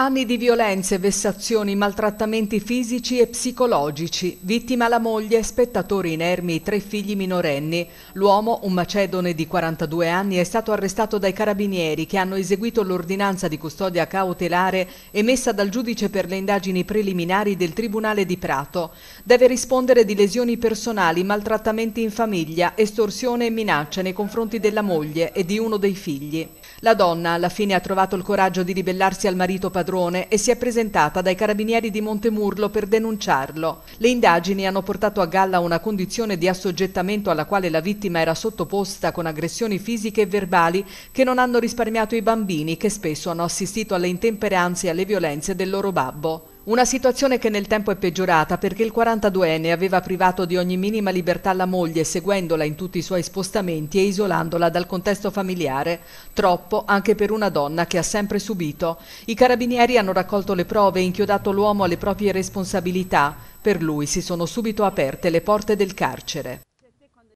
Anni di violenze, vessazioni, maltrattamenti fisici e psicologici. Vittima la moglie, spettatori inermi tre figli minorenni. L'uomo, un macedone di 42 anni, è stato arrestato dai carabinieri che hanno eseguito l'ordinanza di custodia cautelare emessa dal giudice per le indagini preliminari del Tribunale di Prato. Deve rispondere di lesioni personali, maltrattamenti in famiglia, estorsione e minacce nei confronti della moglie e di uno dei figli. La donna alla fine ha trovato il coraggio di ribellarsi al marito padrone padrone e si è presentata dai carabinieri di Montemurlo per denunciarlo. Le indagini hanno portato a galla una condizione di assoggettamento alla quale la vittima era sottoposta con aggressioni fisiche e verbali che non hanno risparmiato i bambini che spesso hanno assistito alle intemperanze e alle violenze del loro babbo. Una situazione che nel tempo è peggiorata perché il 42enne aveva privato di ogni minima libertà la moglie, seguendola in tutti i suoi spostamenti e isolandola dal contesto familiare. Troppo anche per una donna che ha sempre subito. I carabinieri hanno raccolto le prove e inchiodato l'uomo alle proprie responsabilità. Per lui si sono subito aperte le porte del carcere.